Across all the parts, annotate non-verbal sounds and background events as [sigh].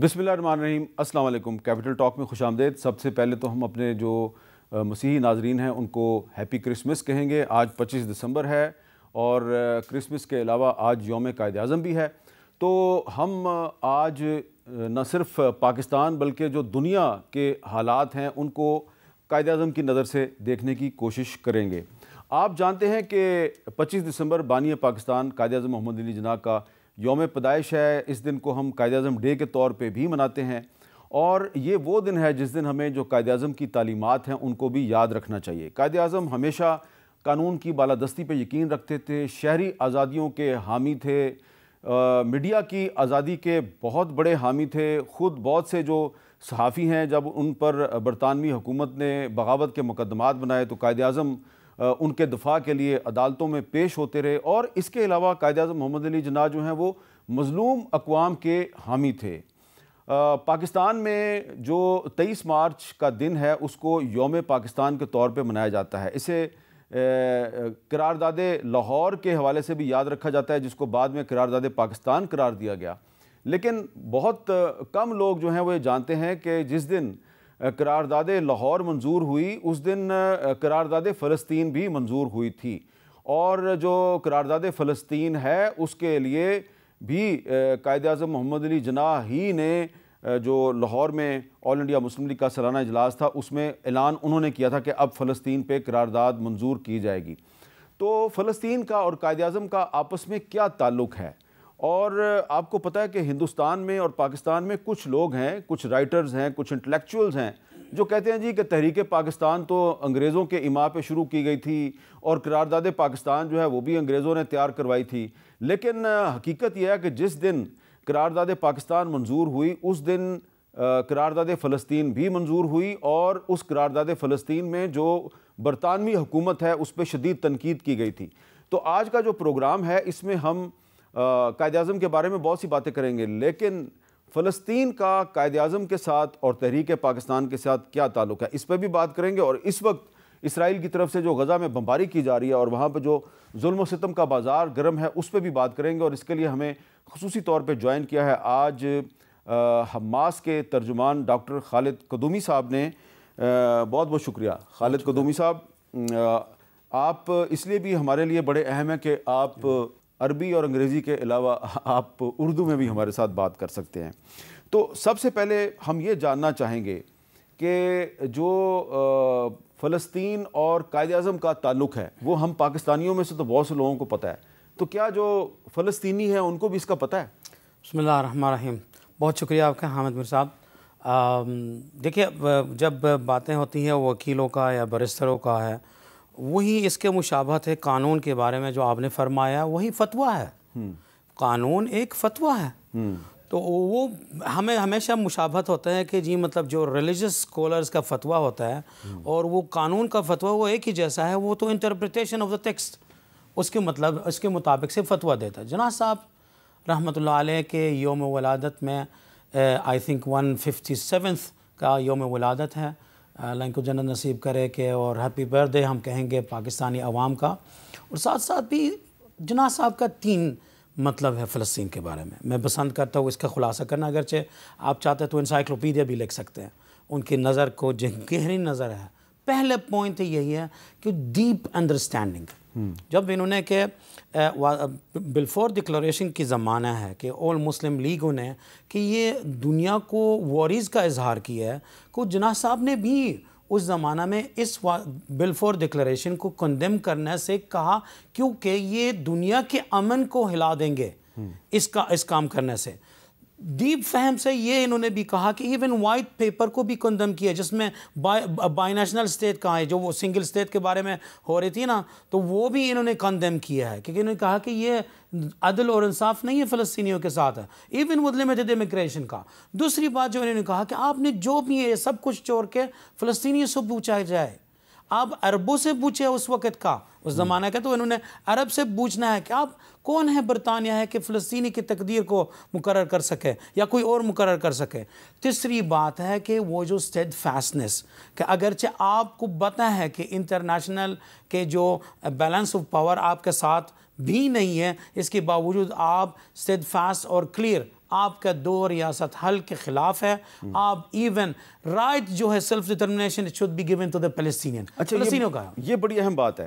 बिसमीम अस्सलाम capital talk में खुश आमदेद सबसे पहले तो हम अपने जो मसीही नाजरीन हैं उनको हैप्पी क्रिसमस कहेंगे आज 25 दिसंबर है और क्रिसमस के अलावा आज योम कायद अज़म भी है तो हम आज न सिर्फ पाकिस्तान बल्कि जो दुनिया के हालात हैं उनको कायद अज़म की नज़र से देखने की कोशिश करेंगे आप जानते हैं कि 25 दिसंबर बानिय पाकिस्तान कायद अजम मोहम्मद अली जना का योम पैदाइश है इस दिन को हम कायद अजम डे के तौर पर भी मनाते हैं और ये वो दिन है जिस दिन हमें जो कायद अजम की तालीमत हैं उनको भी याद रखना चाहिए कायद अजम हमेशा कानून की बालादस्ती पर यकीन रखते थे शहरी आज़ादियों के हामी थे आ, मीडिया की आज़ादी के बहुत बड़े हामी थे ख़ुद बहुत से जो सहाफ़ी हैं जब उन पर बरतानवी हुकूमत ने बगावत के मुकदमात बनाए तो कायद अजम उनके दफा के लिए अदालतों में पेश होते रहे और इसके अलावा कायद अजम मोहम्मद अली जना जो हैं वो मजलूम अकवाम के हामी थे आ, पाकिस्तान में जो 23 मार्च का दिन है उसको योम पाकिस्तान के तौर पे मनाया जाता है इसे करारदाद लाहौर के हवाले से भी याद रखा जाता है जिसको बाद में करारदाद पाकिस्तान करार दिया गया लेकिन बहुत कम लोग जो हैं वो जानते हैं कि जिस दिन करारदाद लाहौर मंजूर हुई उस दिन करारदाद फ़लस्तीन भी मंजूर हुई थी और जो करारदाद फ़लस्तीन है उसके लिए भी कायद अजम मोहम्मद अली जना ही ने जो लाहौर में ऑल इंडिया मुस्लिम लीग का सालाना इजलास था उसमें ऐलान उन्होंने किया था कि अब फ़लस्तीन पर करारदाद मंजूर की जाएगी तो फ़लस्तीन का और कायद अजम का आपस में क्या ताल्लुक़ है और आपको पता है कि हिंदुस्तान में और पाकिस्तान में कुछ लोग हैं कुछ राइटर्स हैं कुछ इंटेलेक्चुअल्स हैं जो कहते हैं जी कि तहरीक पाकिस्तान तो अंग्रेज़ों के इमा पे शुरू की गई थी और करारदाद पाकिस्तान जो है वो भी अंग्रेज़ों ने तैयार करवाई थी लेकिन हकीकत यह है कि जिस दिन करारदाद पाकिस्तान मंजूर हुई उस दिन करारदाद फ़लस्तीन भी मंजूर हुई और उस करारदाद फ़लस्तीन में जो बरतानवी हुकूमत है उस पर शदीद तनकीद की गई थी तो आज का जो प्रोग्राम है इसमें हम कायद अजम के बारे में बहुत सी बातें करेंगे लेकिन फ़लस्तीन का कायद अजम के साथ और तहरीक पाकिस्तान के साथ क्या ताल्लुक है इस पर भी बात करेंगे और इस वक्त इसराइल की तरफ से जो गज़ा में बम्बारी की जा रही है और वहाँ पर जो जुल्म सितम का बाज़ार गर्म है उस पर भी बात करेंगे और इसके लिए हमें खसूस तौर पर ज्वाइन किया है आज हमास के तर्जुमान डॉक्टर खालिद कदूमी साहब ने आ, बहुत बहुत शुक्रिया खालिद कदूमी साहब आप इसलिए भी हमारे लिए बड़े अहम हैं कि आप अरबी और अंग्रेज़ी के अलावा [laughs] आप उर्दू में भी हमारे साथ बात कर सकते हैं तो सबसे पहले हम ये जानना चाहेंगे कि जो फ़लस्तीन और कायद अजम का ताल्लुक़ है वो हम पाकिस्तानियों में से तो बहुत से लोगों को पता है तो क्या जो फ़लस्तनी हैं उनको भी इसका पता है बसमीम बहुत शुक्रिया आपका हामिद मिर साहब देखिए जब बातें होती हैं वकीलों का या बरिस्तरों का है वही इसके मुशाबत है कानून के बारे में जो आपने फरमाया वही फतवा है हम्म। कानून एक फतवा है हम्म। तो वो हमें हमेशा मुशाबत होता है कि जी मतलब जो रिलीजस स्कॉलर्स का फतवा होता है हम्म। और वो कानून का फतवा वो एक ही जैसा है वो तो इंटरप्रटेशन ऑफ द टेक्स्ट उसके मतलब उसके मुताबिक से फतवा देता है जना साहब रहमत के योम वलादत में I think one fifty seventh का योम वलादत है अल्लाह जन्नत नसीब करे के और हैप्पी बर्थडे हम कहेंगे पाकिस्तानी आवाम का और साथ साथ भी जना साहब का तीन मतलब है फ़लस्तीन के बारे में मैं पसंद करता हूँ इसका खुलासा करना अगरचे आप चाहते तो इंसाइक्लोपीडिया भी लिख सकते हैं उनकी नज़र को गहरी नज़र है पहले पॉइंट यही है कि डीप अंडरस्टैंडिंग जब इन्होंने के बिलफोर डिक्लोरेशन की ज़माना है कि ऑल मुस्लिम लीगों ने कि ये दुनिया को वॉरीज़ का इजहार किया है को जना साहब ने भी उस ज़माना में इस बिलफोर डिक्लोरेशन को कंडेम करने से कहा क्योंकि ये दुनिया के अमन को हिला देंगे हम्म। इसका इस काम करने से डीप फहम से ये इन्होंने भी कहा कि इवन वाइट पेपर को भी कंदम किया जिसमें बाई नेशनल स्टेट कहा है जो वो सिंगल स्टेट के बारे में हो रही थी ना तो वो भी इन्होंने कंदम किया है क्योंकि इन्होंने कहा कि ये अदल और इंसाफ नहीं है फ़लस्तियों के साथ है इवन में लिमिटेड इमिग्रेशन का दूसरी बात जो इन्होंने कहा कि आपने जो भी है सब कुछ चोर के फ़लस्तनी से पूछा जाए आप अरबों से पूछे उस वक़्त का उस हम्म। ज़माने का तो इन्होंने अरब से पूछना है कि आप कौन है बरतानिया है कि फ़लस्तनी की तकदीर को मुकर कर सके या कोई और मुकर कर सके तीसरी बात है कि वो जो स्टेड फैसनेस कि अगरचे आपको पता है कि इंटरनेशनल के जो बैलेंस ऑफ पावर आपके साथ भी नहीं है इसके बावजूद आप स्टेड फैस और क्लियर आपका दो रियासत हल के ख़िलाफ़ है आप इवन राइट जो है self determination should be given to the Palestinian अच्छा पैलेस्टीनियों का ये बड़ी अहम बात है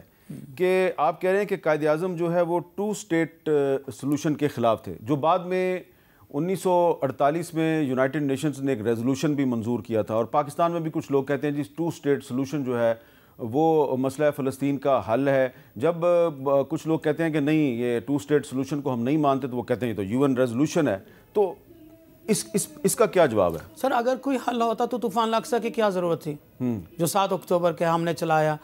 कि आप कह रहे हैं कि कायद अजम जो है वो टू स्टेट सोलूशन के ख़िलाफ़ थे जो बाद में 1948 में यूनाइटेड नेशंस ने एक रेजोल्यूशन भी मंजूर किया था और पाकिस्तान में भी कुछ लोग कहते हैं जी टू स्टेट सोलूशन जो है वो मसला फ़लस्तीन का हल है जब uh, कुछ लोग कहते हैं कि नहीं ये टू स्टेट सोलूशन को हम नहीं मानते तो वो कहते हैं तो यूएन रेजोल्यूशन है तो इस, इस इसका क्या जवाब है सर अगर कोई हल होता तो तूफान लक्सा की क्या ज़रूरत थी हम्म। जो सात अक्टूबर के हमने चलाया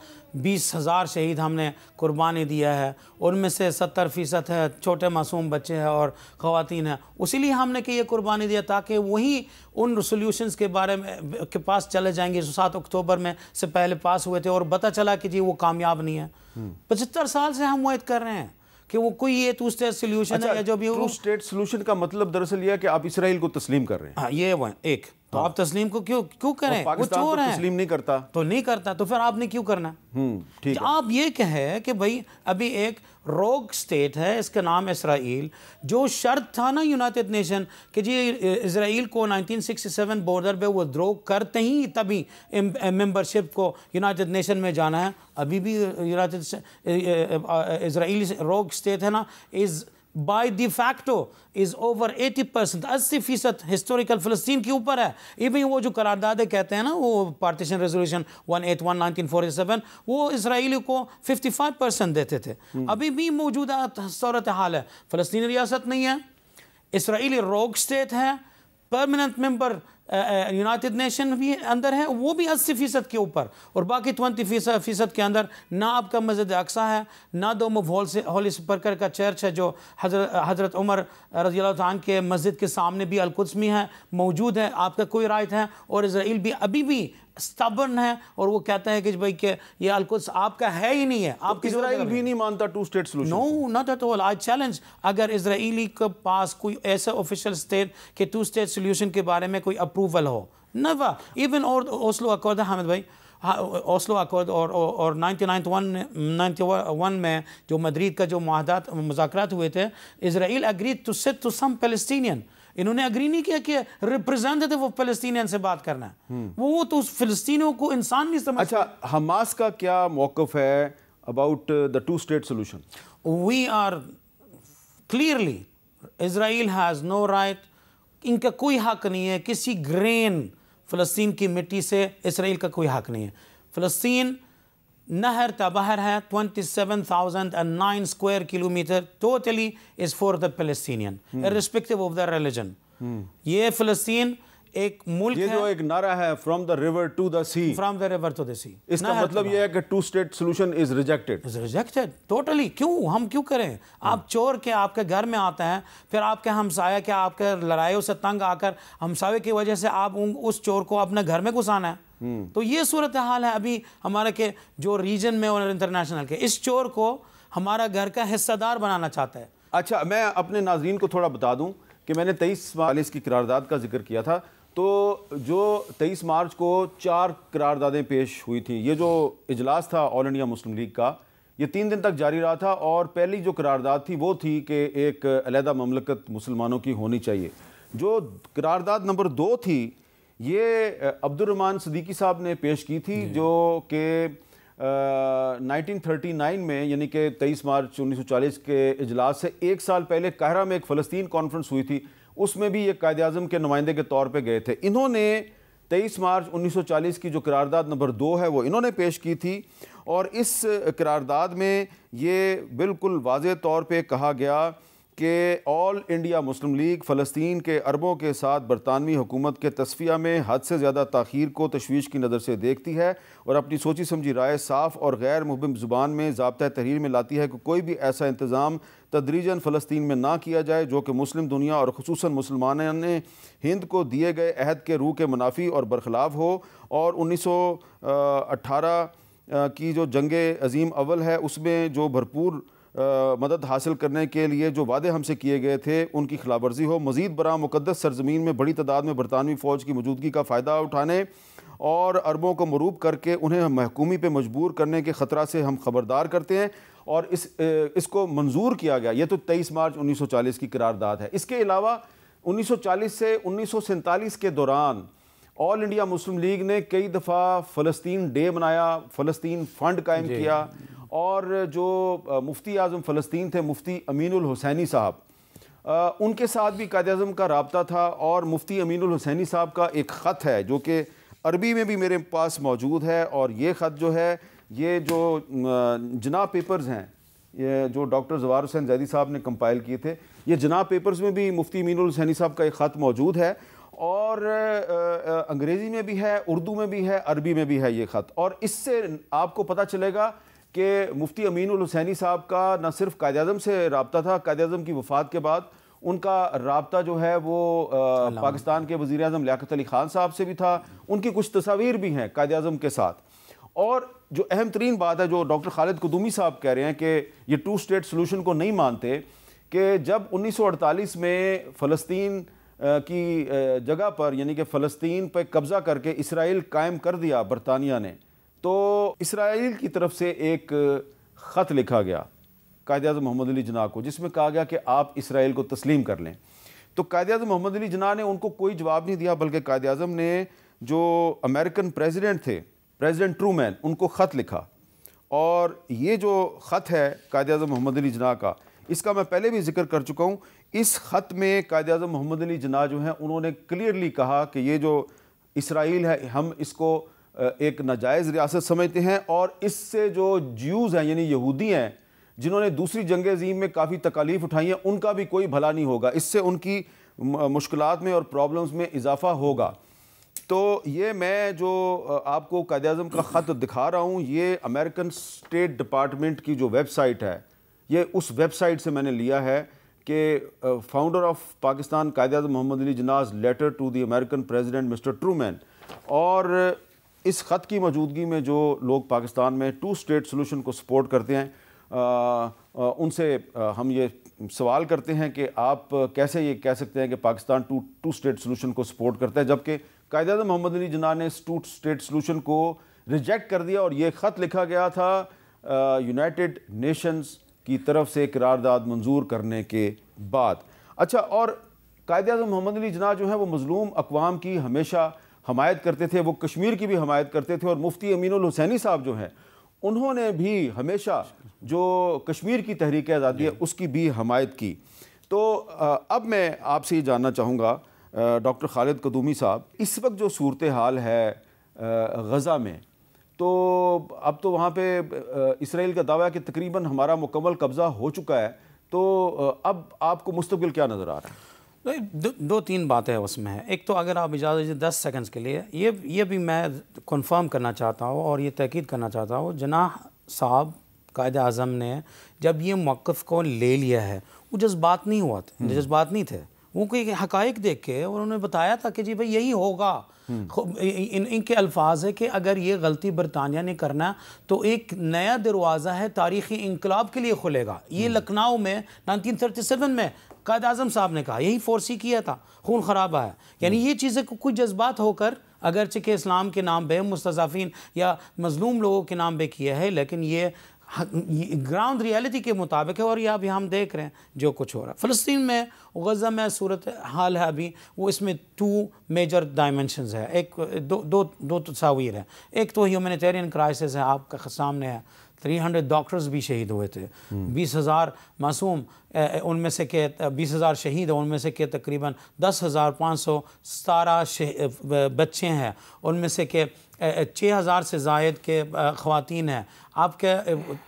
बीस हज़ार शहीद हमने कुर्बानी दिया है उनमें से सत्तर फ़ीसद है छोटे मासूम बच्चे हैं और ख़वान हैं उसी लिए हमने कि ये कुर्बानी दिया ताकि वही उन सोल्यूशंस के बारे में के पास चले जाएंगे जो सात अक्टूबर में से पहले पास हुए थे और पता चला कि जी वो कामयाब नहीं है हम्म। पचहत्तर साल से हम वायद कर रहे हैं कि वो कोई ये टू स्टेट सोल्यूशन अच्छा, है या जो भी टू स्टेट सोल्यूशन का मतलब दरअसल यह कि आप इसराइल को तस्लीम कर रहे हैं हाँ, ये वन एक तो हाँ। आप तस्लीम को क्यों क्यों करें वो चोर है तस्लीम नहीं करता तो नहीं करता तो फिर आपने क्यों करना हम्म, ठीक आप ये कहे कि भाई अभी एक रोग स्टेट है इसका नाम है इसराइल जो शर्त था ना यूनाइटेड नेशन कि जी इसराइल को 1967 बॉर्डर पे विद्रो करते ही तभी मेंबरशिप को यूनाइटेड नेशन में जाना है अभी भी यूनाइटेड इसराइल रोग स्टेट है ना is by de facto is over eighty percent अस्सी फ़ीसद हिस्टोरिकल फ़लस्तीन के ऊपर है इवन वो जो करारदादे कहते हैं ना वो partition resolution one eight one nineteen forty seven वो इसराइली को फिफ्टी फाइव परसेंट देते थे हम्म। अभी भी मौजूदा सूरत हाल है फ़लस्तीनी रियासत नहीं है इसराइली रोग स्टेट है परमानेंट मेम्बर यूनाइटेड नेशन भी अंदर है वो भी अस्सी फ़ीसद के ऊपर और बाकी ट्वेंटी फीसद फ़ीसद के अंदर ना आपका मस्जिद अक्सा है ना दो हॉल से होली स्पर्कर का चर्च है जो हजरत हजरत उमर रजी तान के मस्जिद के सामने भी अलकुदस है मौजूद है आपका कोई राइट है और इसराइल भी अभी भी स्टबन है और वो कहते हैं कि भाई के ये अलकुस आपका है ही नहीं है तो आप तो इसराइल भी नहीं मानता two state solution no not at all I challenge अगर इसराइली के पास कोई ऐसा ऑफिशियल स्टेट के टू स्टेट सोल्यूशन के बारे में कोई अप्रूवल हो नवा इवन और ओसलो अकॉर्ड हामिद भाई ओसलो अकॉर्ड और और नाइन्टी नाइन्थ वन में जो मदरीद का जो माहदात मुजाकर हुए थे Israel agreed to set to some Palestinian इन्होंने अग्री नहीं किया कि रिप्रेजेंटेटिव ऑफ फलस्तीनियन से बात करना है वो तो उस फिलिस्तीनियों को इंसान नहीं समझ अच्छा हमास का क्या मौकफ है about the two state solution we are clearly Israel has no right इनका कोई हक नहीं है किसी ग्रेन फ़लस्तीन की मिट्टी से इसराइल का कोई हक नहीं है फ़लस्तीन Nahar Tabahar hai 27,009 square kilometer totally is for the Palestinian, hmm. irrespective of their religion. Hmm. ये फिलिस्तीन एक मुल्क ये है, जो एक नारा है from the river to the sea from the river to the sea इसका मतलब ये है कि two state solution is rejected is rejected totally क्यों हम क्यों करें hmm. आप चोर के आपके घर में आते हैं फिर आपके हमसाया के आपके लड़ाइयों से तंग आकर हमसाये की वजह से आप उस चोर को अपने घर में घुसाना है तो ये सूरत हाल है अभी हमारे के जो रीजन में और इंटरनेशनल के इस चोर को हमारा घर का हिस्सादार बनाना चाहता है अच्छा मैं अपने नाजरीन को थोड़ा बता दूँ कि मैंने तेईस मालिस की करारदाद का जिक्र किया था तो जो तेईस मार्च को चार करारदादें पेश हुई थी ये जो इजलास था ऑल इंडिया मुस्लिम लीग का ये तीन दिन तक जारी रहा था और पहली जो करारदाद थी वो थी कि एक अलहदा ममलकत मुसलमानों की होनी चाहिए जो करारदाद नंबर दो थी ये अब्दुलरमान सदीकी साहब ने पेश की थी जो कि नाइनटीन थर्टी नाइन में यानी कि तेईस मार्च उन्नीस सौ चालीस के अजलास से एक साल पहले कहरा में एक फ़लस्तीन कॉन्फ्रेंस हुई थी उसमें भी ये कायद अजम के नुमाइंदे के तौर पर गए थे इन्होंने तेईस मार्च 1940 की जो करारदाद नंबर दो है वो इन्होंने पेश की थी और इस करारदाद में ये बिल्कुल वाज तौर पर कहा गया कि ऑल इंडिया मुस्लिम लीग फ़लस्तीन के अरबों के साथ बरतानवी हुकूमत के तस्फिया में हद से ज़्यादा तखीर को तशवीश की नज़र से देखती है और अपनी सोची समझी राय साफ़ और गैर मुबिम ज़ुबान में जबता तहरीर में लाती है कि कोई भी ऐसा इंतज़ाम तदरीजन फ़लस्तीन में ना किया जाए जो कि मुस्लिम दुनिया और खसूस मुसलमान ने हिंद को दिए गए अहद के रूह के मुनाफी और बरखलाफ हो और उन्नीस सौ अठारह की जो जंग अजीम अवल है उसमें जो भरपूर मदद हासिल करने के लिए जो वादे हमसे किए गए थे उनकी खिलाफ वर्जी हो मजीद बरा मुकदस सरजमीन में बड़ी तादाद में बरतानवी फ़ौज की मौजूदगी का फ़ायदा उठाने और अरबों को मरूब करके उन्हें महकूमी पर मजबूर करने के ख़तरा से हम खबरदार करते हैं और इस इसको मंजूर किया गया ये तो तेईस मार्च उन्नीस सौ चालीस की करारदाद है इसके अलावा उन्नीस सौ चालीस से उन्नीस सौ सैंतालीस के दौरान ऑल इंडिया मुस्लिम लीग ने कई दफ़ा फ़लस्तीन डे मनाया फ़लस्तीन फ़ंड कायम किया और जो मुफ्ती आज़म फ़लस्तीन थे मुफ्ती अमीन हुसैनी साहब आ, उनके साथ भी कायद अजम का रबता था और मुफ्ती अमीन हुसैनी साहब का एक ख़त है जो कि अरबी में भी मेरे पास मौजूद है और ये ख़त जो है ये जो जना पेपर्स हैं ये जो डॉक्टर जवार हुसैन जैदी साहब ने कंपाइल किए थे ये जना पेपर्स में भी मुफ्ती अमीन हुसैनी साहब का एक ख़त मौजूद है और अंग्रेज़ी में भी है उर्दू में भी है अरबी में भी है ये ख़त और इससे आपको पता चलेगा कि मुफ्ती अमीन हुसैनी साहब का न सिर्फ कायद अजम से रबता था कायद अजम की वफात के बाद उनका रबता जो है वो आ, पाकिस्तान के वज़ी अजम लियात अली ख़ान साहब से भी था उनकी कुछ तस्वीर भी हैं कायद अजम के साथ और जो अहम तरीन बात है जो डॉक्टर खालिद कदूमी साहब कह रहे हैं कि ये टू स्टेट सोलूशन को नहीं मानते कि जब अड़तालीस में फ़लस्तीन की जगह पर यानी कि फ़लस्तीन पर कब्ज़ा करके इसराइल कायम कर दिया बरतानिया ने तो इसराइल की तरफ से एक ख़त लिखा गया कायद अजम मोहम्मद अली जना को जिसमें कहा गया कि आप इसराइल को तस्लीम कर लें तो कायद अजम मोहम्मद अली जना ने उनको कोई जवाब नहीं दिया बल्कि कायद अजम ने जो अमेरिकन प्रेसिडेंट थे प्रेसिडेंट ट्रूमैन उनको ख़त लिखा और ये जो ख़त है कायद अजम मोहम्मद अली जना का इसका मैं पहले भी जिक्र कर चुका हूँ इस ख़त में कायद अजम मोहम्मद अली जना जो हैं उन्होंने क्लियरली कहा कि ये जो इसराइल है हम इसको एक नाजायज़ रियासत समझते हैं और इससे जो ज्यूज़ हैं यानी यहूदी हैं जिन्होंने दूसरी जंग अजीम में काफ़ी तकालीफ उठाई हैं उनका भी कोई भला नहीं होगा इससे उनकी मुश्किल में और प्रॉब्लम्स में इजाफा होगा तो ये मैं जो आपको कायद अजम का ख़त दिखा रहा हूँ ये अमेरिकन स्टेट डिपार्टमेंट की जो वेबसाइट है ये उस वेबसाइट से मैंने लिया है कि founder of Pakistan Quaid Azam Mohammad Ali Jinnah letter to the American president mister Truman और इस ख़त की मौजूदगी में जो लोग पाकिस्तान में टू स्टेट सोलूशन को सपोर्ट करते हैं उनसे हम ये सवाल करते हैं कि आप कैसे ये कह सकते हैं कि Pakistan two two state solution को सपोर्ट करता है जबकि कायद अजम मोहम्मद अली जना ने टू स्टेट सोलूशन को रिजेक्ट कर दिया और ये ख़त लिखा गया था यूनाइटेड नेशंस की तरफ से करारदाद मंजूर करने के बाद अच्छा और कायद अजम मोहम्मद अली जना जो है वो मज़लूम अकवाम की हमेशा हमायत करते थे वो कश्मीर की भी हमायत करते थे और मुफ्ती अमीन हुसैनी साहब जो हैं उन्होंने भी हमेशा जो कश्मीर की तहरीक आज़ादी है उसकी भी हमायत की तो अब मैं आपसे ये जानना चाहूँगा डॉक्टर खालिद कदूमी साहब इस वक्त जो सूरत हाल है गज़ा में तो अब तो वहाँ पे इसराइल का दावा है कि तकरीबन हमारा मुकम्मल कब्ज़ा हो चुका है तो अब आपको मुस्तबिल क्या नज़र आ रहा है दो, दो तीन बातें उसमें हैं एक तो अगर आप इजाज़त दीजिए दस सेकंड्स के लिए ये ये भी मैं कंफर्म करना चाहता हूँ और ये तहकीद करना चाहता हूँ जनाह साहब कायद अज़म ने जब ये मौक़ को ले लिया है वो जज्बात नहीं हुआ था हम्म। जज्बात नहीं थे वो कोई हकाइक देख के और उन्होंने बताया था कि जी भाई यही होगा हम्म। इन इनके अल्फाज है कि अगर ये गलती बरतानिया ने करना तो एक नया दरवाज़ा है तारीखी इनकलाब के लिए खुलेगा ये हम्म। लखनऊ में नाइनटीन थर्टी सेवन में कायद अजम साहब ने कहा यही फोर्सी किया था खून ख़राब आया यानी ये चीज़ें कुछ जज्बात होकर अगरचे के इस्लाम के नाम पर मुस्तफ़ीन या मजलूम लोगों के नाम पर किया है लेकिन ये ग्राउंड रियलिटी के मुताबिक है और ये अभी हम देख रहे हैं जो कुछ हो रहा है फ़लस्तीन में गज़ा में सूरत हाल है अभी वो इसमें टू मेजर डायमेंशन है एक दो दो दो तस्वीर हैं एक तो ह्यूमनिटेरियन क्राइसिस है आपका सामने है 300 डॉक्टर्स भी शहीद हुए थे हम्म। बीस हज़ार मासूम उनमें से के बीस हज़ार शहीद हैं उनमें से के तकरीबन दस हज़ार पाँच सौ सतारह बच्चे हैं उनमें से के छः हज़ार से जायद के ख़वान हैं आपके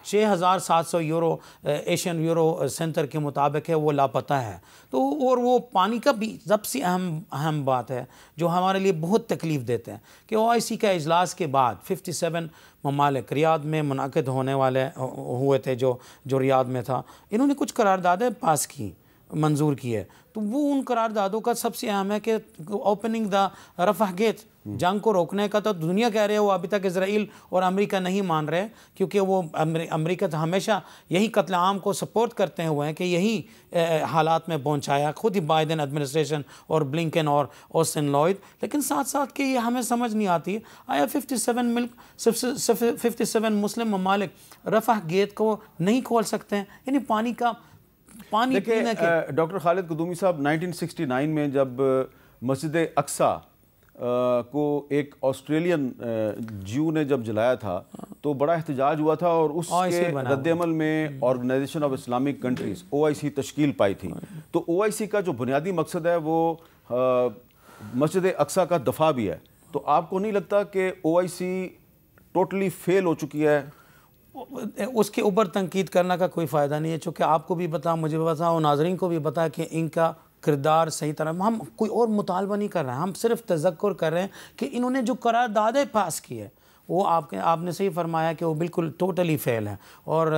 छः हज़ार सात सौ यूरो एशियन यूरो सेंटर के मुताबिक है वो लापता है तो और वो पानी का भी सबसे अहम अहम बात है जो हमारे लिए बहुत तकलीफ़ देते हैं कि ओ आई सी का अजलास के बाद फिफ्टी सेवन ममालिक रियाद में मुनद होने वाले हुए थे जो जो रियाद में था इन्होंने कुछ करारदादें पास की मंजूर की है तो वो उन करारदादों का सबसे अहम है कि ओपनिंग द रफा गेट जंग को रोकने का तो दुनिया कह रही है वो अभी तक इसराइल और अमेरिका नहीं मान रहे क्योंकि वो अमेरिका तो हमेशा यही आम को सपोर्ट करते हुए हैं कि यही हालात में पहुंचाया खुद ही बाइडन एडमिनिस्ट्रेशन और ब्लिंकन और ओसिन लॉयड लेकिन साथ साथ के ये हमें समझ नहीं आती आया फिफ्टी सेवन मिल्क फिफ्टी सेवन मुस्लिम ममालिक रफा गेट को नहीं खोल सकते हैं यानी पानी का पानी पीने के डॉक्टर खालिद कदूमी साहब 1969 में जब मस्जिद अक्सा को एक ऑस्ट्रेलियन जू ने जब जलाया था तो बड़ा एहतजाज हुआ था और उसके रद्दमल में हम्म। Organisation of Islamic countries O I C तश्कील पाई थी तो ओ आई सी का जो बुनियादी मकसद है वो मस्जिद अक्सा का दफा भी है तो आपको नहीं लगता कि ओ आई सी टोटली फेल हो चुकी है उसके ऊपर तनकीद करना का कोई फ़ायदा नहीं है चूँकि आपको भी पता मुझे भी बताओ नाजरन को भी पता कि इनका किरदार सही तरह हम कोई और मुतालबा नहीं कर रहे हैं हम सिर्फ तजक्र कर रहे हैं कि इन्होंने जो करारदादे पास किए वो आपके आपने सही फरमाया कि वो बिल्कुल टोटली फेल है और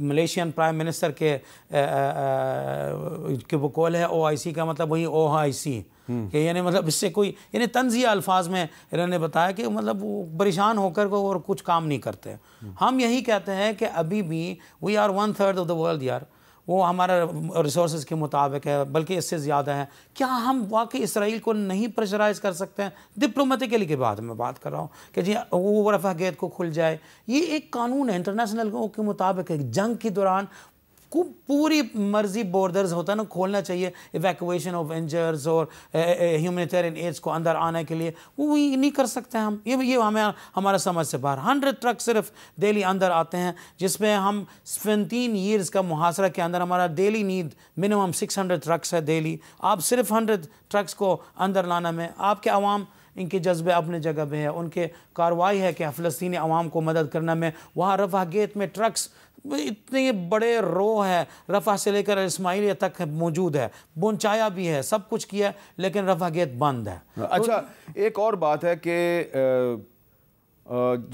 मलेशियन प्राइम मिनिस्टर के, के वो कॉल है ओ आई सी का मतलब वही ओ आई सी हम्म। कि यानी मतलब इससे कोई यानी तंजिया अल्फाज में इन्होंने बताया कि मतलब वो परेशान होकर को और कुछ काम नहीं करते हैं हम्म। हम यही कहते हैं कि अभी भी we are one third of the world यार वो हमारा रिसोर्स के मुताबिक है बल्कि इससे ज़्यादा है क्या हम वाकई इसराइल को नहीं प्रेशराइज कर सकते हैं डिप्लोमेटिकली के बाद में बात कर रहा हूँ कि जी वो रफा गेट को खुल जाए ये एक कानून है इंटरनेशनल के मुताबिक है जंग के दौरान खूब पूरी मर्जी बॉर्डर्स होता है ना खोलना चाहिए इवैक्यूएशन ऑफ इंजर्स और ह्यूमनिटेरियन एड्स को अंदर आने के लिए वो नहीं कर सकते हम ये ये हमें हमारा समझ से बाहर हंड्रेड ट्रक सिर्फ डेली अंदर आते हैं जिसमें हम फिफ्टीन ईयर्स का मुहासरा के अंदर हमारा daily need minimum six hundred trucks है डेली आप सिर्फ हंड्रेड ट्रक्स को अंदर लाना में आपके आवाम इनके जज्बे अपने जगह पे है उनके कार्रवाई है कि फ़लस्तनी आवाम को मदद करना में वहाँ रफा गेट में ट्रक्स इतने बड़े रो है रफ़ा से लेकर इसमाइल तक मौजूद है बुनचाया भी है सब कुछ किया है लेकिन रफ़ा गेत बंद है अच्छा तो, एक और बात है कि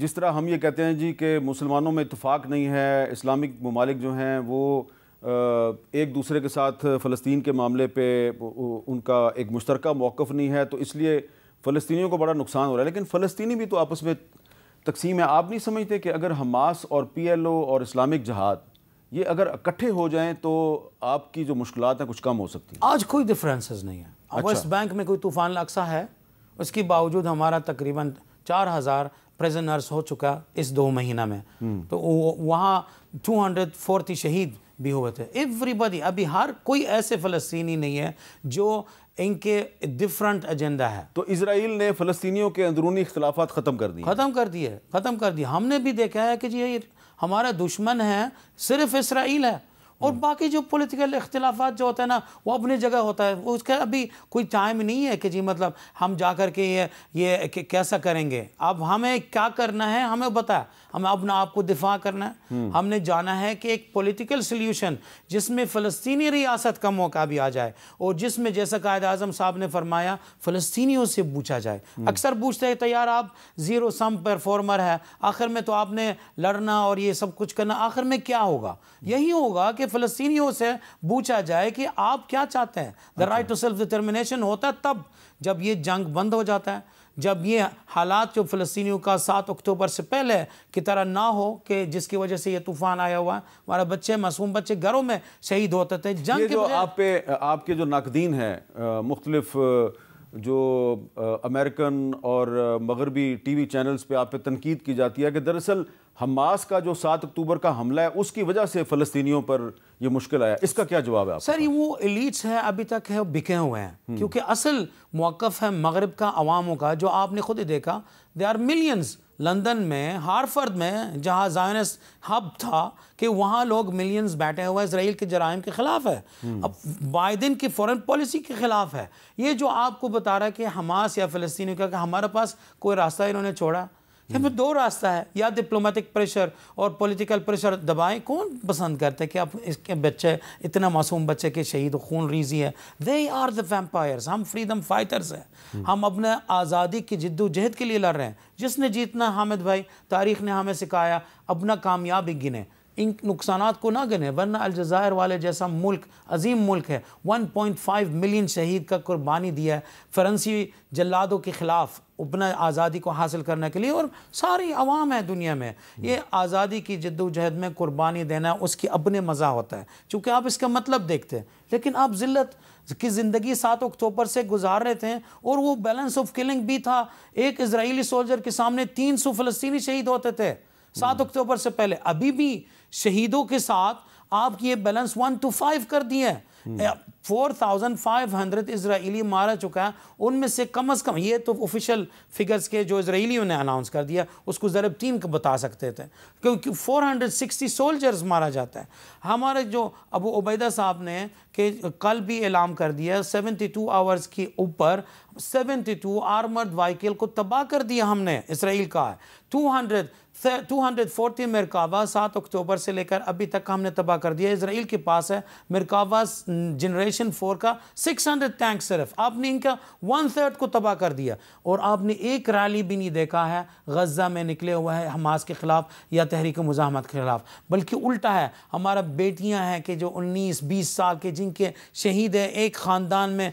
जिस तरह हम ये कहते हैं जी कि मुसलमानों में इतफाक़ नहीं है इस्लामिक ममालिक जो हैं वो एक दूसरे के साथ फ़लस्तीन के मामले पे उनका एक मुश्तरक मौक़ नहीं है तो इसलिए फ़लस्तियों को बड़ा नुकसान हो रहा है लेकिन फ़लस्तनी भी तो आपस में तकसीम है आप नहीं समझते कि अगर हमास और पी एल ओ और इस्लामिक जहाद ये अगर इकट्ठे हो जाएं तो आपकी जो मुश्किल हैं कुछ कम हो सकती हैं आज कोई डिफरेंसेस नहीं है अच्छा। वेस्ट बैंक में कोई तूफ़ान अक्सा है उसके बावजूद हमारा तकरीबन चार हज़ार प्रेजनर्स हो चुका इस दो महीना में हम्म। तो वहाँ टू हंड्रेड फोर्टी शहीद भी हुए थे एवरीबॉडी अभी हर कोई ऐसे फ़लस्तीनी नहीं है जो इनके डिफरेंट एजेंडा है तो इसराइल ने फ़लस्तियों के अंदरूनी अख्तिलाफ़ ख़त्म कर दिए ख़त्म कर दिए ख़त्म कर दिए हमने भी देखा है कि जी हमारा दुश्मन है सिर्फ इसराइल है और हम्म। बाकी जो पोलिटिकल अख्तिलाफ जो होते हैं ना वो अपनी जगह होता है उसका अभी कोई टाइम नहीं है कि जी मतलब हम जा कर के ये ये कैसा करेंगे अब हमें क्या करना है हमें बताया हमें अपना आप को दिफा करना है हम्म। हमने जाना है कि एक पोलिटिकल सोल्यूशन जिसमें फ़लस्तनी रियासत का मौका भी आ जाए और जिसमें जैसा कायद अजम साहब ने फरमाया फ़लस्तनी से पूछा जाए हम्म। अक्सर पूछते हैं तो यार आप ज़ीरो सम परफॉर्मर है आखिर में तो आपने लड़ना और ये सब कुछ करना आखिर में क्या होगा यही होगा कि फलस्तियों से पूछा जाए कि आप क्या चाहते हैं the right to self determination होता है तब जब ये जंग बंद हो जाता है जब ये हालात जो फ़लस्तियों का सात अक्टूबर से पहले की तरह ना हो कि जिसकी वजह से ये तूफान आया हुआ है हमारे बच्चे मासूम बच्चे घरों में शहीद होते थे जंग के जो आप पे आपके जो नाकदीन हैं मुख्तलिफ़ जो अमेरिकन और मगरबी टी वी चैनल्स पर आप पे तनकीद की जाती है कि दरअसल हमास का जो सात अक्टूबर का हमला है उसकी वजह से फ़लस्तियों पर यह मुश्किल आया इसका क्या जवाब है सर ये वो एलिट्स है अभी तक है बिके हुए हैं हम्म। क्योंकि असल मौक़ है मगरब का अवामों का जो आपने खुद ही देखा दे आर मिलियंस लंदन में हारफर्द में जहाँ जायनस हब था कि वहाँ लोग मिलियंस बैठे हुए इसराइल के जराइम के ख़िलाफ़ है hmm. अब बाइडन की फॉरेन पॉलिसी के ख़िलाफ़ है ये जो आपको बता रहा है कि हमास या फ़लस्तीनी का हमारे पास कोई रास्ता इन्होंने छोड़ा या फिर दो रास्ता है या डिप्लोमेटिक प्रेशर और पॉलिटिकल प्रेशर दबाएं कौन पसंद करते हैं कि आप इसके बच्चे इतना मासूम बच्चे के शहीद खून रीजी है दे आर द वैम्पायर्स हम फ्रीडम फाइटर्स हैं हम अपने आज़ादी की जद्दोजहद के लिए लड़ रहे हैं जिसने जीतना हामिद भाई तारीख ने हमें सिखाया अपना कामयाबी गिने इन नुकसान को ना गिने वरना अलजायर वाले जैसा मुल्क अजीम मुल्क है 1.5 मिलियन शहीद का कुर्बानी दिया है फ्रांसी जल्लादों के ख़िलाफ़ अपना आज़ादी को हासिल करने के लिए और सारी आवाम है दुनिया में ये आज़ादी की जद्दोजहद में कुर्बानी देना उसकी अपने मज़ा होता है चूँकि आप इसका मतलब देखते हैं लेकिन आप ज़िलत की ज़िंदगी सात अक्टूबर से गुजार रहे थे और वो बैलेंस ऑफ किलिंग भी था एक इसराइली सोल्जर के सामने तीन सौ फ़लस्तनी शहीद होते थे सात हम्म। अक्टूबर से पहले अभी भी शहीदों के साथ आप ये बैलेंस वन टू फाइव कर दिए हैं four thousand five hundred Israeli मारा चुका है उनमें से कम अज़ कम ये तो ऑफिशियल फिगर्स के जो इसराइलियों ने अनाउंस कर दिया उसको ज़रब टीम को बता सकते थे क्योंकि फोर हंड्रेड सिक्सटी सोल्जर्स मारा जाता है हमारे जो अबू उबैदा साहब ने के कल भी ऐलान कर दिया सेवेंटी टू आवर्स के ऊपर सेवेंटी टू आर्मर्ड वाइकल को तबाह कर दिया हमने इसराइल का two hundred two hundred forty Merkava सात अक्टूबर से लेकर अभी तक हमने तबाह कर दिया इसराइल के पास है मिरकावा जनरेशन फोर का सिक्स हंड्रेड टैंक सिर्फ आपने इनका वन थर्ड को तबाह कर दिया और आपने एक रैली भी नहीं देखा है गजा में निकले हुए हैं हमास के ख़िलाफ़ या तहरीक मज़ाहमत के ख़िलाफ़ बल्कि उल्टा है हमारा बेटियाँ हैं कि जो उन्नीस बीस साल के जिनके शहीद हैं एक ख़ानदान में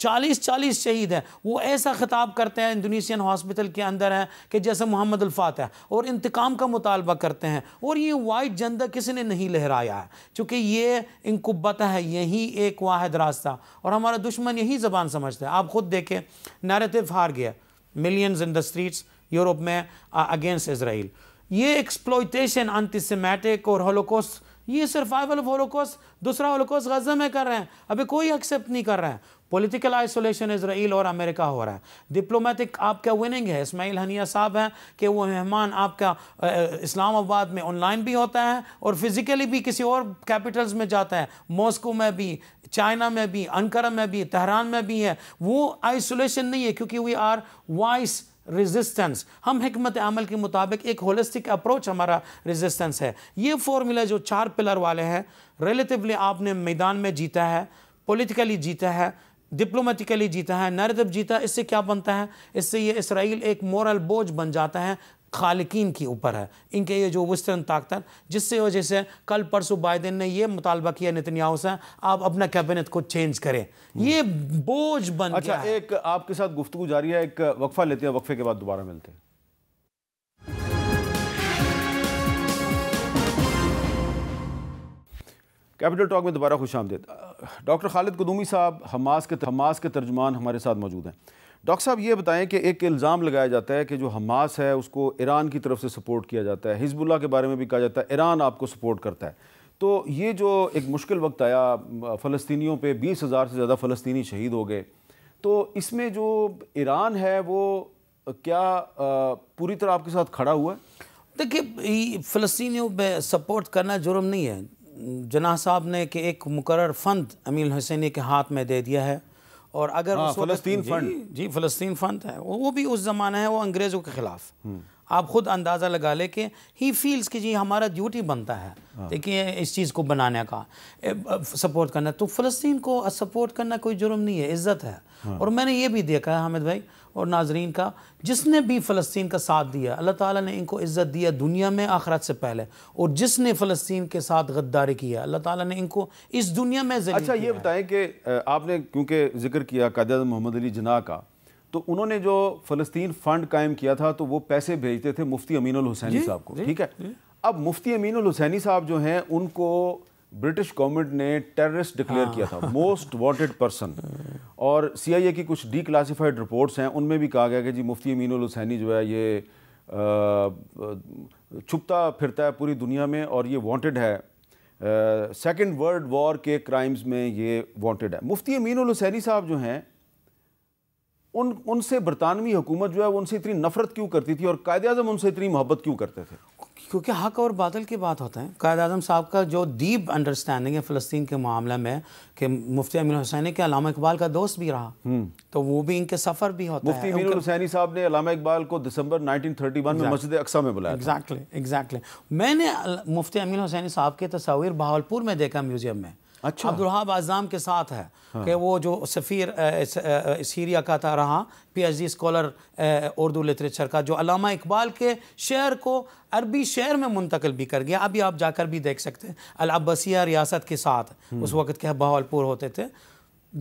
चालीस चालीस शहीद हैं वो ऐसा ख़िताब करते हैं इंडोनेशियन हॉस्पिटल के अंदर हैं कि जैसे मोहम्मद अल्फ़ात है और इंतकाम का मुतालबा करते हैं और ये वाइट जंदा किसी ने नहीं लहराया है चूँकि ये इनकुबत है यही एक वाद रास्ता और हमारा दुश्मन यही ज़बान समझता है आप ख़ुद देखें नरेटिव हार गया millions in the streets Europe में अगेंस्ट इसराइल ये एक्सप्लोइटेशन अंतिसमेटिक और होलोकोस ये सर्वाइवल ऑफ होलोकोस दूसरा होलोकोस गजा में कर रहे हैं अभी कोई एक्सेप्ट नहीं कर रहे हैं पॉलिटिकल आइसोलेशन इसराइल और अमेरिका हो रहा है डिप्लोमेटिक आपका विनिंग है इसमाइल हनिया साहब हैं कि वो मेहमान आपका इस्लामाबाद में ऑनलाइन भी होता है और फिज़िकली भी किसी और कैपिटल्स में जाता है मॉस्को में भी चाइना में भी अनकरम में भी तहरान में भी है वो आइसोलेशन नहीं है क्योंकि वी आर वाइस रेजिस्टेंस हम हमत अमल के मुताबिक एक होलिस्टिक अप्रोच हमारा रेजिस्टेंस है ये फॉर्मूला जो चार पिलर वाले हैं रिलेटिवली आपने मैदान में जीता है पॉलिटिकली जीता है डिप्लोमेटिकली जीता है नैरेटिव जीता इससे क्या बनता है इससे ये इसराइल एक मॉरल बोझ बन जाता है खालकिन के ऊपर है इनके ये जो वेस्टर्न ताकत जिससे वजह से कल परसों बाइडेन ने ये मुतालबा किया नितिनयाव से आप अपना कैबिनेट को चेंज करें ये बोझ बन अच्छा, गया एक आपके साथ गुफ्तु जारी है एक वक्फा लेते हैं वक्फे के बाद दोबारा मिलते हैं कैपिटल टॉक में दोबारा खुश आमदेद डॉक्टर खालिद कदूमी साहब हमास के हमास के तर्जमान हमारे साथ मौजूद हैं डॉक्टर साहब ये बताएं कि एक इल्ज़ाम लगाया जाता है कि जो हमास है उसको ईरान की तरफ से सपोर्ट किया जाता है हिजबुल्ला के बारे में भी कहा जाता है ईरान आपको सपोर्ट करता है तो ये जो एक मुश्किल वक्त आया फ़लस्तियों पर बीस हज़ार से ज़्यादा फ़लस्तनी शहीद हो गए तो इसमें जो ईरान है वो क्या पूरी तरह आपके साथ खड़ा हुआ है देखिए फ़लस्तियों पर सपोर्ट करना जुर्म नहीं है जना साहब ने कि एक मुकर फ़ंड अमीन हुसैनी के हाथ में दे दिया है और अगर हाँ, फलस्तीन फंड जी फलस्तीन फंड है वो भी उस ज़माना है वो अंग्रेज़ों के ख़िलाफ़ हम्म। आप ख़ुद अंदाज़ा लगा ले कि ही फील्स कि जी हमारा ड्यूटी बनता है हाँ। देखिए इस चीज़ को बनाने का सपोर्ट करना तो फ़लस्तीन को सपोर्ट करना कोई जुर्म नहीं है इज़्ज़त है हाँ। और मैंने ये भी देखा है हामिद भाई और नाजरीन का जिसने भी फ़लस्तीन का साथ दिया अल्लाह ताला ने इनको इज़्ज़त दिया दुनिया में आखरत से पहले और जिसने फ़लस्तीन के साथ गद्दारी किया अल्लाह ताला ने इनको इस दुनिया में अच्छा ये बताएं कि आपने क्योंकि जिक्र किया कायद मोहम्मद अली जना का तो उन्होंने जो फ़लस्तीन फ़ंड कायम किया था तो वो पैसे भेजते थे मुफ्ती अमीन हुसैनी साहब को ठीक है अब मुफ्ती अमीन हुसैनी साहब जो हैं उनको ब्रिटिश गवर्नमेंट ने टेररिस्ट डिक्लेयर हाँ। किया था मोस्ट वांटेड पर्सन और सीआईए की कुछ डी क्लासीफाइड रिपोर्ट्स हैं उनमें भी कहा गया कि जी मुफ्ती अमीन हुसैनी जो है ये छुपता फिरता है पूरी दुनिया में और ये वांटेड है सेकंड वर्ल्ड वॉर के क्राइम्स में ये वांटेड है मुफ्ती अमीन हुसैनी साहब जो हैं उन उनसे बरतानवी हुकूमत जो है वो उनसे इतनी नफरत क्यों करती थी और कायद अजम उनसे इतनी मोहब्बत क्यों करते थे क्योंकि हक और बादल की बात होते हैं कायद अजम साहब का जो डीप अंडरस्टैंडिंग है फ़लस्तीन के मामले में कि मुफ्ती अमीन हुसैनी के अलामा इकबाल का दोस्त भी रहा हम्म। तो वो भी इनके सफ़र भी होता मुफ्ती है मुफ्ती हुसैनी साहब ने अलामा इकबाल को दिसंबर 1931 में मस्जिद अक्सा में बुलाया एग्जैक्टली एग्जैक्टली मैंने मुफ्ती अमीन हुसैनी साहब की तस्वीर बहावलपुर में देखा म्यूज़ियम में अच्छा अब्दुलहाब आज़ाम के साथ है हाँ। कि वो जो सफ़ीर सीरिया का था रहा पीएचडी स्कॉलर उर्दू लिटरेचर का जो अलामा इकबाल के शहर को अरबी शहर में मुंतकिल भी कर गया अभी आप जाकर भी देख सकते हैं अलाबसिया रियासत के साथ हम्म। उस वक्त के बहावलपुर होते थे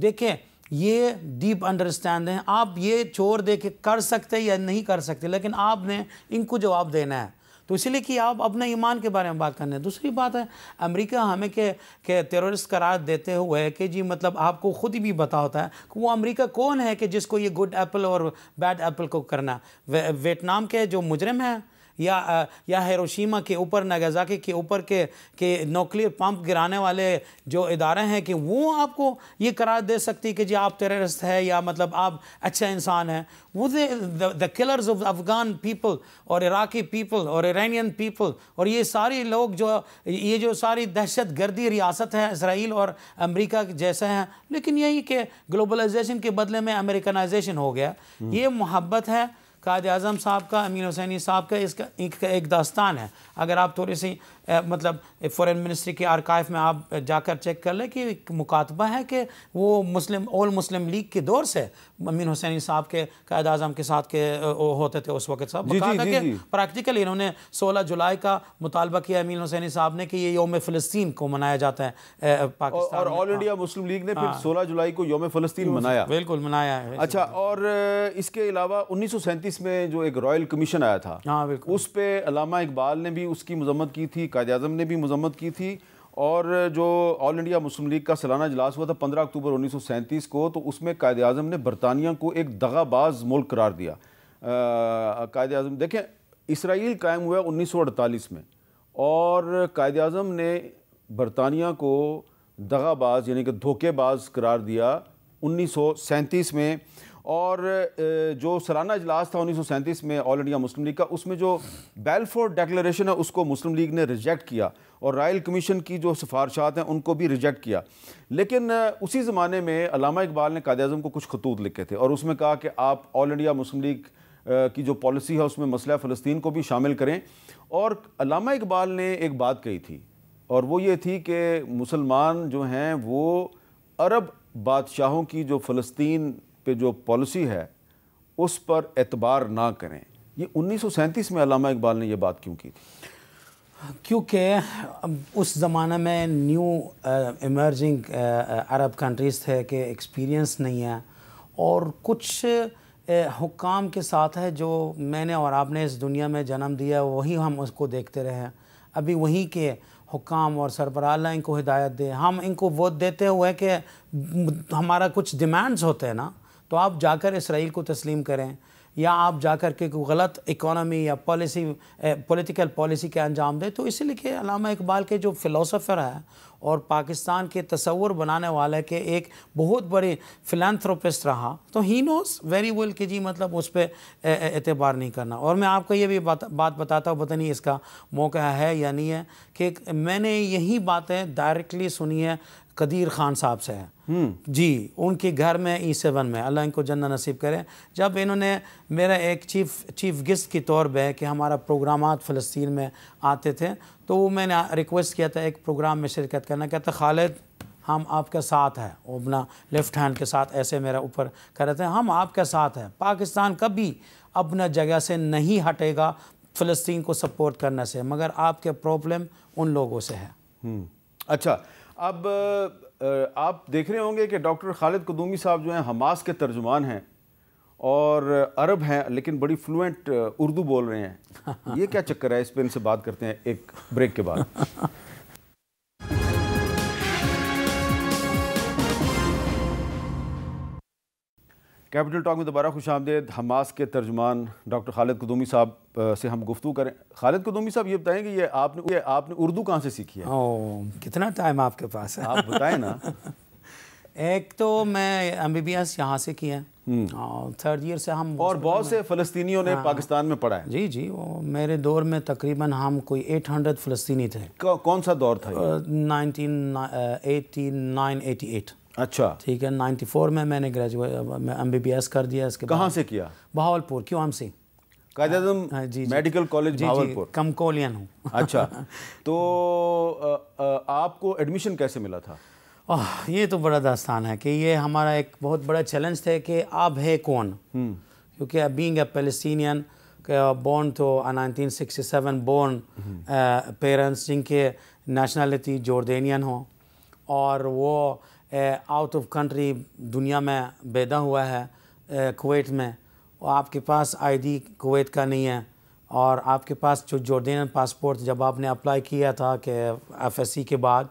देखें ये डीप अंडरस्टैंड है आप ये चोर दे के कर सकते या नहीं कर सकते लेकिन आपने इनको जवाब देना है तो इसलिए कि आप अपने ईमान के बारे में बात करने दूसरी बात है अमेरिका हमें के, के टेररिस्ट करार देते हुए कि जी मतलब आपको खुद भी बता होता है कि वो अमेरिका कौन है कि जिसको ये गुड एप्पल और बैड एप्पल को करना वियतनाम वे, के जो मुजरम हैं या या हिरोशिमा के ऊपर नागासाकी के ऊपर के के न्यूक्लियर पंप गिराने वाले जो इदारे हैं कि वो आपको ये करार दे सकती कि जी आप टेररिस्ट है या मतलब आप अच्छा इंसान हैं वो the killers of Afghan people और इराकी पीपल और इरानियन पीपल और ये सारे लोग जो ये जो सारी दहशत गर्दी रियासत है इसराइल और अमरीका जैसे हैं लेकिन यही कि ग्लोबलाइजेशन के बदले में अमेरिकनाइजेशन हो गया ये मोहब्बत है कायद अज़म साहब का अमीन हुसैनी साहब का इसका एक, एक दास्तान है अगर आप थोड़ी सी मतलब फ़ॉरेन मिनिस्ट्री के आर्काइव में आप जाकर चेक कर लें कि मुकातबा है कि वो मुस्लिम ऑल मुस्लिम लीग के दौर से अमीन हुसैनी साहब के कायद अजम के साथ के होते थे उस वक्त साहब प्रैक्टिकली इन्होंने सोलह जुलाई का मुतालबा किया अमीन हुसैनी साहब ने कि ये योम फ़लस्तीन को मनाया जाता है Pakistan all India Muslim League ने हाँ। सोलह जुलाई को योम फ़लस्तीन मनाया बिल्कुल मनाया है अच्छा और इसके अलावा उन्नीस में जो एक रॉयल कमीशन आया था हाँ, उस पर अलामा इकबाल ने भी उसकी मजम्मत की थी कायद अजम ने भी मजम्मत की थी और जो ऑल इंडिया मुस्लिम लीग का सालाना इजलास हुआ था पंद्रह अक्टूबर उन्नीस सौ सैंतीस को तो उसमें कायद अजम ने बरतानिया को एक दगाबाज मुल्क करार दिया कायद अजम देखें इसराइल कायम हुआ उन्नीस सौ अड़तालीस में और कायद अजम ने बरतानिया को दगाबाज यानी कि धोखेबाज करार दिया उन्नीस सौ सैंतीस में और जो सालाना इजलास था उन्नीस में ऑल इंडिया मुस्लिम लीग का उसमें जो बेलफोर्ड डेक्लेशन है उसको मुस्लिम लीग ने रिजेक्ट किया और रॉयल कमीशन की जो सिफारशात हैं उनको भी रिजेक्ट किया लेकिन उसी ज़माने में अलामा इकबाल ने कायद अजम को कुछ खतूत लिखे थे और उसमें कहा कि आप ऑल इंडिया मुस्लिम लीग की जो पॉलिसी है उसमें मसला फ़लस्तीन को भी शामिल करें और अलामा इकबाल ने एक बात कही थी और वो ये थी कि मुसलमान जो हैं वो अरब बादशाहों की जो फ़लस्तीन पे जो पॉलिसी है उस पर एतबार ना करें ये उन्नीस में अलामा इकबाल ने यह बात क्यों की थी क्योंकि उस ज़माने में न्यू इमर्जिंग अरब कंट्रीज़ थे कि एक्सपीरियंस नहीं है और कुछ हुकाम के साथ है जो मैंने और आपने इस दुनिया में जन्म दिया वही हम उसको देखते रहे अभी वहीं के हुकाम और सरबराला इनको हिदायत दे हम इनको वोट देते हुए कि हमारा कुछ डिमांड्स होते हैं ना तो आप जाकर इसराइल को तस्लीम करें या आप जाकर के कोई गलत इकोनॉमी या पॉलिसी पॉलिटिकल पॉलिसी के अंजाम दें तो इसी लिखे इकबाल के जो फ़िलासफ़र है और पाकिस्तान के तस्वर बनाने वाले के एक बहुत बड़े फिलानथ्रोपिस्ट रहा तो ही नोस वेरी वेल के जी मतलब उस पर एतबार नहीं करना और मैं आपको ये भी बात बात बताता हूँ पता नहीं इसका मौका है या नहीं है कि मैंने यही बातें डायरेक्टली सुनी है कदीर खान साहब से हम्म। जी उनके घर में ई e सेवन में अल्लाह इनको जन्ना नसीब करे जब इन्होंने मेरा एक चीफ चीफ गेस्ट के तौर पर कि हमारा प्रोग्राम फ़लस्तीन में आते थे तो वो मैंने रिक्वेस्ट किया था एक प्रोग्राम में शिरकत करना कहता खालिद हम आपके साथ हैं वो अपना लेफ़्ट हैंड के साथ ऐसे मेरा ऊपर कर रहे थे हम आपके साथ हैं पाकिस्तान कभी अपना जगह से नहीं हटेगा फ़लस्तीन को सपोर्ट करने से मगर आपके प्रॉब्लम उन लोगों से है हम्म। अच्छा अब आप देख रहे होंगे कि डॉक्टर खालिद कदूमी साहब जो हैं हमास के तर्जुमान हैं और अरब हैं लेकिन बड़ी फ्लुएंट uh, उर्दू बोल रहे हैं ये क्या चक्कर है इस पर इनसे बात करते हैं एक ब्रेक के बाद कैपिटल टॉक में दोबारा खुश आमदेद हमास के तर्जमान डॉक्टर खालिद कदूमी साहब uh, से हम गुफ्तु करें खालिद कदूमी साहब ये बताएं कि ये आपने ये आपने उर्दू कहाँ से सीखी है ओ, कितना टाइम आपके पास है आप बताएं ना [laughs] एक तो मैं एम बी बी एस यहाँ से किया और थर्ड ईयर से हम और बहुत से फ़लस्तियों ने हाँ। पाकिस्तान में पढ़ा है जी जी वो मेरे दौर में तकरीबन हम कोई 800 फलस्तनी थे कौन सा दौर था nineteen eighty nine eighty eight अच्छा ठीक है 94 में मैंने graduate M B B S कर दिया इसके कहाँ से किया बहावलपुर क्यों हम से कायद जी मेडिकल कॉलेज भावलपुर कमकोलियन हूँ अच्छा [laughs] तो आपको एडमिशन कैसे मिला था ओह ये तो बड़ा दास्तान है कि ये हमारा एक बहुत बड़ा चैलेंज था कि आप है कौन हम्म। क्योंकि being a Palestinian born to seven born parents जिनके नेशनलिटी जॉर्डेनियन हो और वो आउट ऑफ कंट्री दुनिया में पैदा हुआ है कुवैत में और आपके पास आईडी कुवैत का नहीं है और आपके पास जो जॉर्डेनियन पासपोर्ट जब आपने अप्लाई किया था कि एफएससी के बाद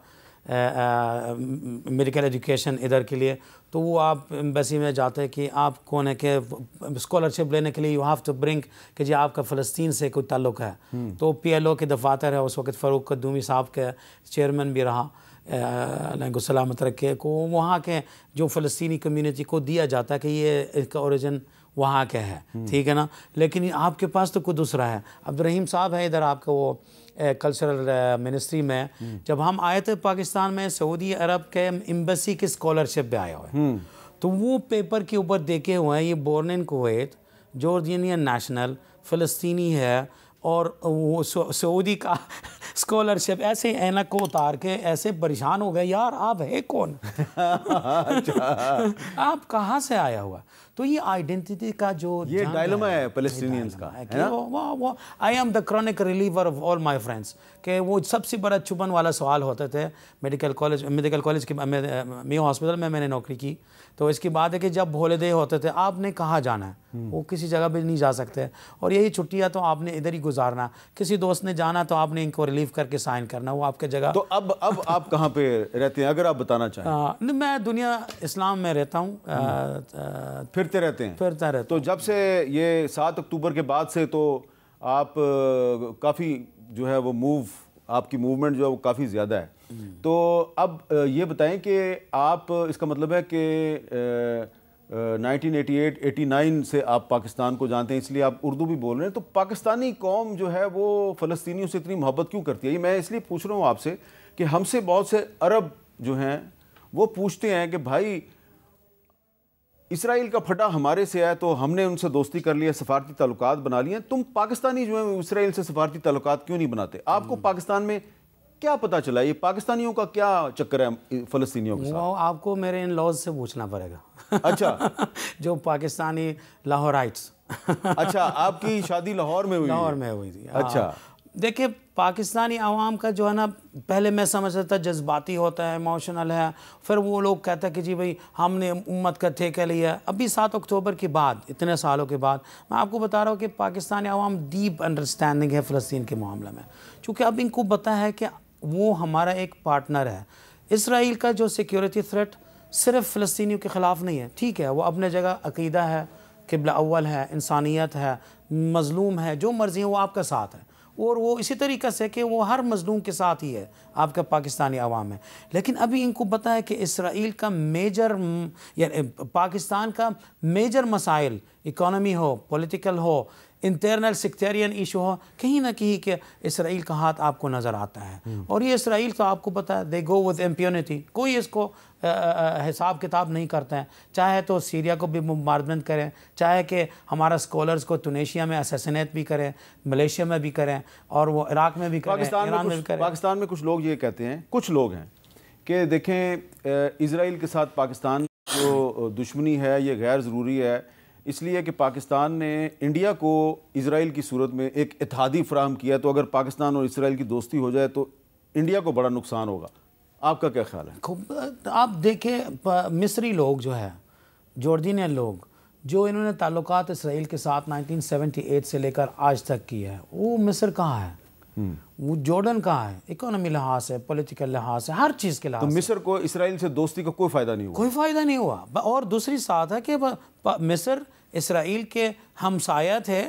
मेडिकल एजुकेशन इधर के लिए तो वो आप एम्बेसी में जाते हैं कि आप कौन है कि स्कॉलरशिप लेने के लिए यू हैव टू ब्रिंक कि जी आपका फ़लस्तीन से कोई ताल्लुक़ है हम्म। तो पी एल ओ के दफातर है उस वक्त फ़ारूक कदूमी साहब के चेयरमैन भी रहा सलामत रखे को वहाँ के जो फ़लस्तनी कम्यूनिटी को दिया जाता है कि ये इसका ओरिजिन वहाँ के है हम्म। ठीक है ना लेकिन आपके पास तो कोई दूसरा है अब्दुलरहीम साहब है इधर आपका वो कल्चरल मिनिस्ट्री में जब हम आए थे पाकिस्तान में सऊदी अरब के एम्बेसी के स्कॉलरशिप पे आया हुआ हम्म। तो वो पेपर के ऊपर देखे हुए हैं ये born in Kuwait Georgian national फ़लस्तनी है और वो सऊदी का स्कॉलरशिप [laughs] ऐसे ऐनक को उतार के ऐसे परेशान हो गए यार आप है कौन [laughs] अच्छा। [laughs] आप कहाँ से आया हुआ तो ये आइडेंटिटी का जो ये डायलमा है पैलेस्टीनियंस का है ना वो वो I am the chronic reliever of all my friends के वो सबसे बड़ा चुभन वाला सवाल होते थे मेडिकल कॉलेज मेडिकल कॉलेज के मी हॉस्पिटल में मैंने नौकरी की तो इसके बाद है कि जब भोले दे होते थे आपने कहाँ जाना है हम्म। वो किसी जगह भी नहीं जा सकते और यही छुट्टियाँ तो आपने इधर ही गुजारना किसी दोस्त ने जाना तो आपने इनको रिलीव करके साइन करना वो आपके जगह तो अब अब आप कहाँ पे रहते हैं अगर आप बताना चाहें मैं दुनिया इस्लाम में रहता हूँ हम्म। फिर फिरते रहते हैं फिरता रहता तो जब से ये सात अक्टूबर के बाद से तो आप काफ़ी जो है वो मूव आपकी मूवमेंट जो है वो काफ़ी ज़्यादा है हम्म। तो अब ये बताएं कि आप इसका मतलब है कि 1988 89 से आप पाकिस्तान को जानते हैं इसलिए आप उर्दू भी बोल रहे हैं तो पाकिस्तानी कौम जो है वो फ़लस्तियों से इतनी मोहब्बत क्यों करती है ये मैं इसलिए पूछ रहा हूँ आपसे कि हमसे बहुत से अरब जो हैं वो पूछते हैं कि भाई इसराइल का फटा हमारे से आया तो हमने उनसे दोस्ती कर लिया सफारती ताल्लुक बना लिए तुम पाकिस्तानी जो है इसराइल से सफारती ताल्लुक क्यों नहीं बनाते आपको हम्म। पाकिस्तान में क्या पता चला ये पाकिस्तानियों का क्या चक्कर है फलस्तियों का आपको मेरे इन लॉज से पूछना पड़ेगा अच्छा [laughs] जो पाकिस्तानी लाहौर अच्छा आपकी शादी लाहौर में हुई [laughs] लाहौर में हुई थी अच्छा हाँ। देखिए पाकिस्तानी आवाम का जो है ना पहले मैं समझता था जज्बाती होता है इमोशनल है फिर वो लोग कहते हैं कि जी भाई हमने उम्मत का ठेके लिया अभी सात अक्टूबर के बाद इतने सालों के बाद मैं आपको बता रहा हूँ कि पाकिस्तानी आवाम डीप अंडरस्टैंडिंग है फ़लस्तीन के मामले में चूँकि अब इनको पता है कि वो हमारा एक पार्टनर है इसराइल का जो सिक्योरिटी थ्रेट सिर्फ फ़लस्तियों के ख़िलाफ़ नहीं है ठीक है वो अपने जगह अकीदा है किबला अव्वल है इंसानियत है मज़लूम है जो मर्ज़ी है वो आपका साथ है और वो इसी तरीक़े से कि वो हर मजलूम के साथ ही है आपका पाकिस्तानी आवाम है लेकिन अभी इनको पता है कि इसराइल का मेजर यानी पाकिस्तान का मेजर मसाइल इकोनॉमी हो पॉलिटिकल हो इंटरनल सेक्टेरियन इशू हो कहीं ना कहीं कि इसराइल का हाथ आपको नज़र आता है हम्म। और ये इसराइल तो आपको पता है दे गो विद एम्पियोनिटी कोई इसको हिसाब किताब नहीं करते हैं चाहे तो सीरिया को भी मुमारबंद करें चाहे कि हमारा स्कॉलर्स को तुनेशिया में असेसनेट भी करें मलेशिया में भी करें और वो इराक में भी करें पाकिस्तान में, में भी करें पाकिस्तान में कुछ लोग ये कहते हैं कुछ लोग हैं कि देखें इसराइल के साथ पाकिस्तान जो दुश्मनी है ये गैर ज़रूरी है इसलिए कि पाकिस्तान ने इंडिया को इसराइल की सूरत में एक इतिहादी फ्राहम किया तो अगर पाकिस्तान और इसराइल की दोस्ती हो जाए तो इंडिया को बड़ा नुकसान होगा आपका क्या ख्याल है आप देखें मिस्री लोग जो है जॉर्जीनियन लोग जो इन्होंने ताल्लुक इसराइल के साथ 1978 से लेकर आज तक की है वो मिस्र कहाँ है हम्म। वो जॉर्डन कहाँ है इकोनॉमी लिहाज से पोलिटिकल लिहाज से हर चीज़ के तो लिहाज तो मिस्र को इसराइल से दोस्ती का कोई फ़ायदा नहीं हुआ कोई फ़ायदा नहीं हुआ और दूसरी साथ है कि मिस्र इसराइल के हमसाया थे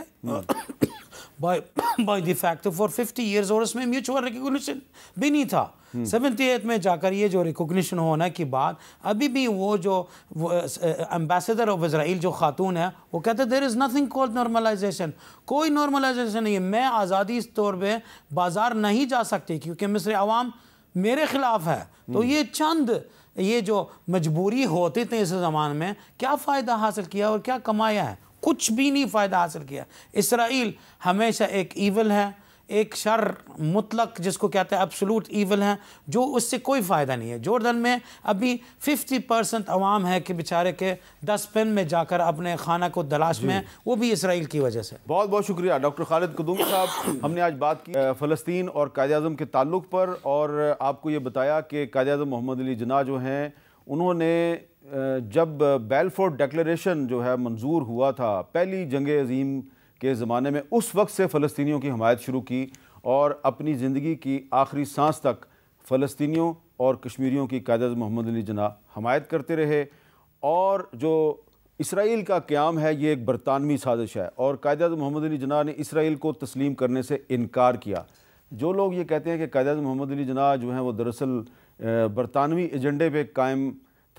by by fact for fifty years और उसमें म्यूचुअल रिकोगशन भी नहीं था हम्म। सेवेंटी एट में जाकर ये जो रिकोगशन होने की बात अभी भी वो जो एम्बेसडर ऑफ इसराइल जो खातून है वो कहते there is nothing called normalization कोई नॉर्मलाइजेशन नहीं है मैं आज़ादी तौर पर बाज़ार नहीं जा सकती क्योंकि मिस्र आवाम मेरे ख़िलाफ़ है तो हम्म। ये चंद ये जो मजबूरी होते थे इस ज़मान में क्या फ़ायदा हासिल किया और क्या कमाया है कुछ भी नहीं फ़ायदा हासिल किया इसराइल हमेशा एक ईवल है एक शर मुतलक जिसको कहते हैं अब्सलूट ईवल हैं जो उससे कोई फ़ायदा नहीं है जॉर्डन में अभी 50 परसेंट आवाम है कि बेचारे के दस पिन में जाकर अपने खाना को तलाश में वो भी इसराइल की वजह से बहुत बहुत शुक्रिया डॉक्टर खालिद कदूम साहब [coughs] हमने आज बात की फ़लस्तीन और कायद अजम के ताल्लुक पर और आपको ये बताया कि कायद अजम मोहम्मद अली जना जो हैं उन्होंने जब बेलफोर्ड डेक्लेशन जो है मंजूर हुआ था पहली जंग अजीम के ज़माने में उस वक्त से फ़लस्तियों की हमायत शुरू की और अपनी ज़िंदगी की आखिरी सांस तक फ़लस्तियों और कश्मीरियों की कायद मोहम्मद अली जना हमायत करते रहे और जो इसराइल का क्याम है ये एक बरतानवी साजिश है और क़ायदाज मोहम्मद अली जना ने इसराइल को तस्लीम करने से इनकार किया जो लोग ये कहते हैं कि कायदाज मोहम्मद अली जना जो हैं वो दरअसल बरतानवी एजेंडे पे कायम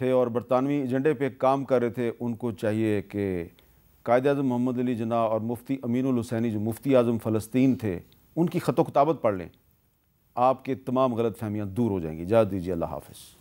थे और बरतानवी एजेंडे पे काम कर रहे थे उनको चाहिए कि कायद अजम मोहम्मद अली जना और मुफ्ती अमीन हुसैनी जो मुफ्ती आजम फ़लस्तीन थे उनकी ख़त किताबत पढ़ लें आपके तमाम गलत फहमियाँ दूर हो जाएंगी जा दीजिए अल्लाह हाफिज़